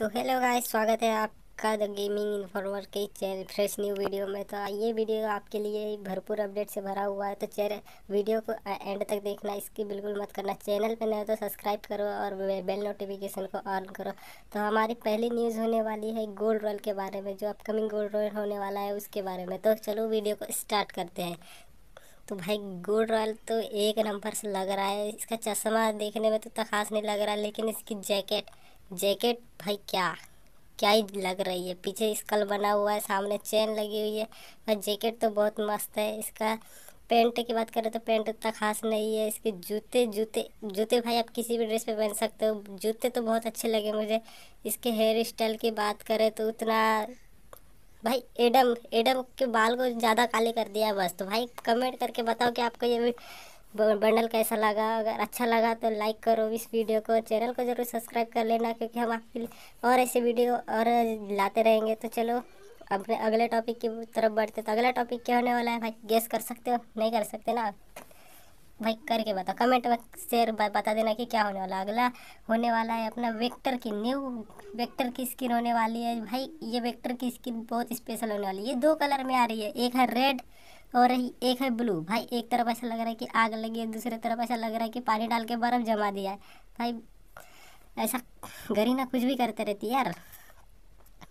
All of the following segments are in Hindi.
तो हेलो गाइस स्वागत है आपका द गेमिंग इन्फॉर्मर के चैनल फ्रेश न्यू वीडियो में तो ये वीडियो आपके लिए भरपूर अपडेट से भरा हुआ है तो चैनल वीडियो को एंड तक देखना इसकी बिल्कुल मत करना चैनल पर नए तो सब्सक्राइब करो और बेल नोटिफिकेशन को ऑन करो तो हमारी पहली न्यूज़ होने वाली है गोल्ड रॉयल के बारे में जो अपकमिंग गोल्ड रॉयल होने वाला है उसके बारे में तो चलो वीडियो को स्टार्ट करते हैं तो भाई गोल्ड रॉयल तो एक नंबर से लग रहा है इसका चश्मा देखने में तो खास नहीं लग रहा लेकिन इसकी जैकेट जैकेट भाई क्या क्या ही लग रही है पीछे स्कल बना हुआ है सामने चेन लगी हुई है और जैकेट तो बहुत मस्त है इसका पेंट की बात करें तो पेंट उतना खास नहीं है इसके जूते जूते जूते भाई आप किसी भी ड्रेस पे पहन सकते हो जूते तो बहुत अच्छे लगे मुझे इसके हेयर स्टाइल की बात करें तो उतना भाई एडम एडम के बाल को ज़्यादा काले कर दिया है बस तो भाई कमेंट करके बताओ कि आपको ये बंडल कैसा लगा अगर अच्छा लगा तो लाइक करो इस वीडियो को चैनल को ज़रूर सब्सक्राइब कर लेना क्योंकि हम आपके लिए और ऐसे वीडियो और लाते रहेंगे तो चलो अपने अगले टॉपिक की तरफ बढ़ते तो अगला टॉपिक क्या होने वाला है भाई गेस कर सकते हो नहीं कर सकते ना भाई करके बताओ कमेंट में शेयर बता देना कि क्या होने वाला अगला होने वाला है अपना वेक्टर की न्यू वेक्टर की स्किन होने वाली है भाई ये वेक्टर की स्किन बहुत स्पेशल होने वाली है ये दो कलर में आ रही है एक है रेड और एक है ब्लू भाई एक तरफ ऐसा लग रहा है कि आग लगी है दूसरे तरफ ऐसा लग रहा है कि पानी डाल के बर्फ़ जमा दिया है भाई ऐसा गरीना कुछ भी करते रहती है यार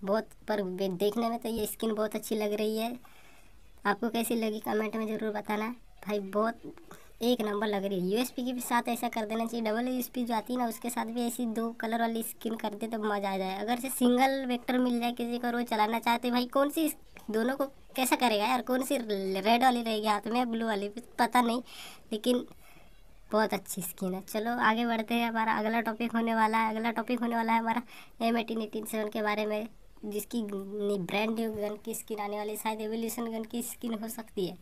बहुत पर देखने में तो ये स्किन बहुत अच्छी लग रही है आपको कैसी लगी कमेंट में ज़रूर बताना भाई बहुत एक नंबर लग रही है यू के भी साथ ऐसा कर देना चाहिए डबल यू जो आती है ना उसके साथ भी ऐसी दो कलर वाली स्किन कर दे तो मज़ा आ जाए अगर से सिंगल वेक्टर मिल जाए किसी को वो चलाना चाहते तो भाई कौन सी दोनों को कैसा करेगा यार कौन सी रेड वाली रहेगी हाथ में ब्लू वाली पता नहीं लेकिन बहुत अच्छी स्किन है चलो आगे बढ़ते हैं हमारा अगला टॉपिक होने वाला है अगला टॉपिक होने वाला है हमारा एम एटीन एटीन सेवन के बारे में जिसकी ब्रांड न्यू गन की स्किन आने वाली शायद एवोल्यूशन गन की स्किन हो सकती है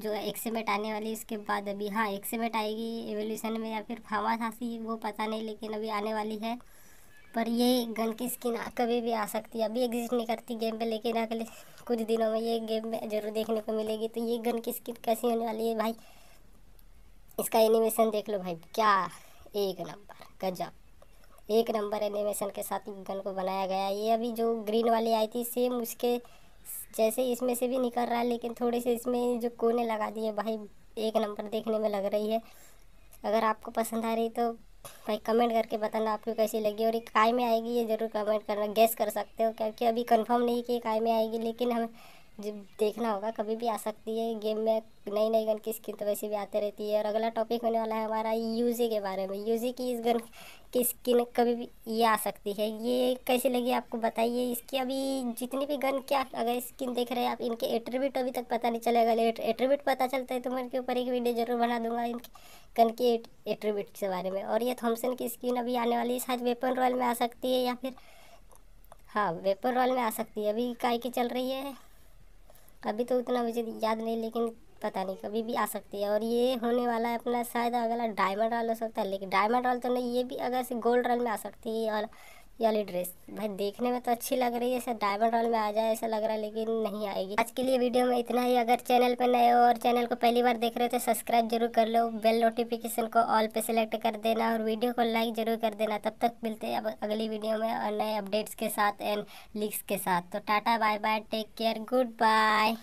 जो एक्सेमेट आने वाली इसके बाद अभी हाँ एक्सेमेट आएगी एवोल्यूशन में या फिर फामा था वो पता नहीं लेकिन अभी आने वाली है पर ये गन की स्किन कभी भी आ सकती है अभी एग्जिस्ट नहीं करती गेम पे लेकिन अगले कुछ दिनों में ये गेम में जरूर देखने को मिलेगी तो ये गन की स्किन कैसी होने वाली है भाई इसका एनिमेशन देख लो भाई क्या एक नंबर गजब एक नंबर एनिमेशन के साथ गन को बनाया गया ये अभी जो ग्रीन वाली आई थी सेम उसके जैसे इसमें से भी निकल रहा है लेकिन थोड़े से इसमें जो कोने लगा दिए भाई एक नंबर देखने में लग रही है अगर आपको पसंद आ रही तो भाई कमेंट करके बताना आपको कैसी लगी और ये काय में आएगी ये ज़रूर कमेंट करना गैस कर सकते हो क्योंकि अभी कंफर्म नहीं कि काय में आएगी लेकिन हम जब देखना होगा कभी भी आ सकती है गेम में नई नई गन की स्किन तो वैसे भी आते रहती है और अगला टॉपिक होने वाला है हमारा यूजी के बारे में यूजी की इस गन की स्किन कभी भी ये आ सकती है ये कैसे लगी आपको बताइए इसकी अभी जितनी भी गन क्या अगर स्किन देख रहे हैं आप इनके एट्रीब्यूट अभी तक पता नहीं चलेगा एट्रीब्यूट पता चलता है तो मैं इनके ऊपर एक वीडियो जरूर बना दूंगा इनके गन के एट्रीब्यूट के बारे में और ये थॉमसन की स्किन अभी आने वाली शायद वेपन रॉयल में आ सकती है या फिर हाँ वेपन रॉयल में आ सकती है अभी काय की चल रही है अभी तो उतना मुझे याद नहीं लेकिन पता नहीं कभी भी आ सकती है और ये होने वाला है अपना शायद अगला डायमंड रॉयल हो सकता है लेकिन डायमंड रॉयल तो नहीं ये भी अगर से गोल्ड रॉयल में आ सकती है और वाली ड्रेस भाई देखने में तो अच्छी लग रही है ऐसा डायमंड रोल में आ जाए ऐसा लग रहा है लेकिन नहीं आएगी आज के लिए वीडियो में इतना ही अगर चैनल पर नए हो और चैनल को पहली बार देख रहे हो तो सब्सक्राइब जरूर कर लो बेल नोटिफिकेशन को ऑल पे सिलेक्ट कर देना और वीडियो को लाइक जरूर कर देना तब तक मिलते हैं अब अगली वीडियो में और नए अपडेट्स के साथ एंड लिंक्स के साथ तो tata bye bye take care good bye